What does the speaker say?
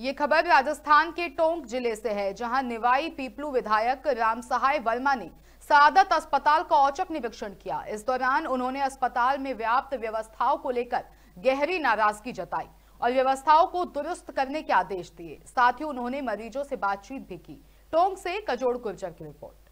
ये खबर राजस्थान के टोंक जिले से है जहां निवाई पीपलू विधायक राम सहाय वर्मा ने सादत अस्पताल का औचक निरीक्षण किया इस दौरान उन्होंने अस्पताल में व्याप्त व्यवस्थाओं को लेकर गहरी नाराजगी जताई और व्यवस्थाओं को दुरुस्त करने के आदेश दिए साथ ही उन्होंने मरीजों से बातचीत भी की टोंक से कजोड़ गुर्जर की रिपोर्ट